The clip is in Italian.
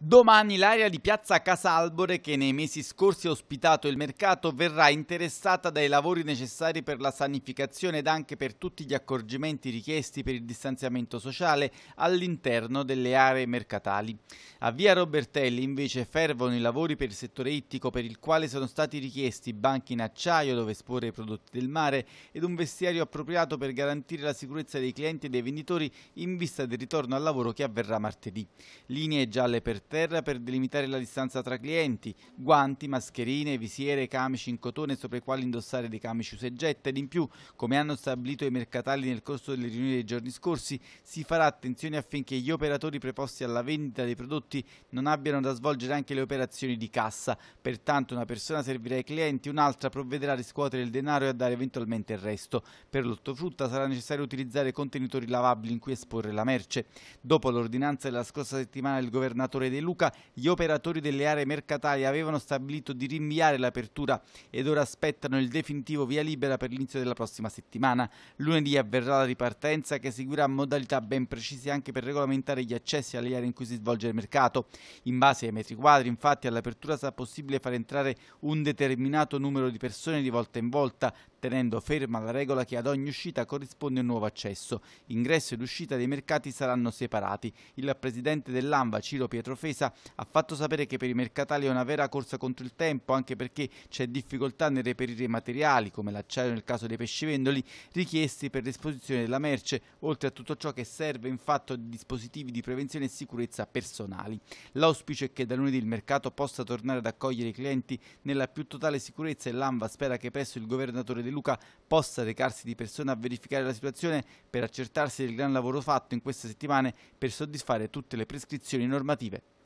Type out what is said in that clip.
Domani l'area di Piazza Casalbore, che nei mesi scorsi ha ospitato il mercato, verrà interessata dai lavori necessari per la sanificazione ed anche per tutti gli accorgimenti richiesti per il distanziamento sociale all'interno delle aree mercatali. A Via Robertelli invece fervono i lavori per il settore ittico per il quale sono stati richiesti banchi in acciaio dove esporre i prodotti del mare ed un vestiario appropriato per garantire la sicurezza dei clienti e dei venditori in vista del ritorno al lavoro che avverrà martedì. Linee gialle per terra per delimitare la distanza tra clienti, guanti, mascherine, visiere, camici in cotone sopra i quali indossare dei camici usegetta ed in più, come hanno stabilito i mercatali nel corso delle riunioni dei giorni scorsi, si farà attenzione affinché gli operatori preposti alla vendita dei prodotti non abbiano da svolgere anche le operazioni di cassa, pertanto una persona servirà ai clienti, un'altra provvederà a riscuotere il denaro e a dare eventualmente il resto. Per l'ortofrutta sarà necessario utilizzare contenitori lavabili in cui esporre la merce. Dopo l'ordinanza della scorsa settimana del governatore De De Luca, gli operatori delle aree mercatali avevano stabilito di rinviare l'apertura ed ora aspettano il definitivo via libera per l'inizio della prossima settimana. Lunedì avverrà la ripartenza che seguirà modalità ben precise anche per regolamentare gli accessi alle aree in cui si svolge il mercato. In base ai metri quadri, infatti, all'apertura sarà possibile far entrare un determinato numero di persone di volta in volta, tenendo ferma la regola che ad ogni uscita corrisponde un nuovo accesso. Ingresso ed uscita dei mercati saranno separati. Il presidente dell'ANVA, Ciro Pietrofesa, ha fatto sapere che per i mercatali è una vera corsa contro il tempo, anche perché c'è difficoltà nel reperire i materiali, come l'acciaio nel caso dei pescivendoli, richiesti per l'esposizione della merce, oltre a tutto ciò che serve in fatto di dispositivi di prevenzione e sicurezza personali. L'auspicio è che da lunedì il mercato possa tornare ad accogliere i clienti nella più totale sicurezza e l'ANVA spera che presso il governatore De Luca possa recarsi di persona a verificare la situazione per accertarsi del gran lavoro fatto in queste settimane per soddisfare tutte le prescrizioni normative.